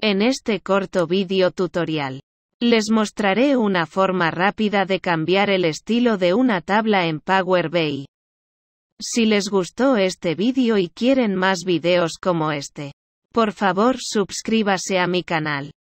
En este corto vídeo tutorial, les mostraré una forma rápida de cambiar el estilo de una tabla en Power BI. Si les gustó este vídeo y quieren más videos como este, por favor suscríbase a mi canal.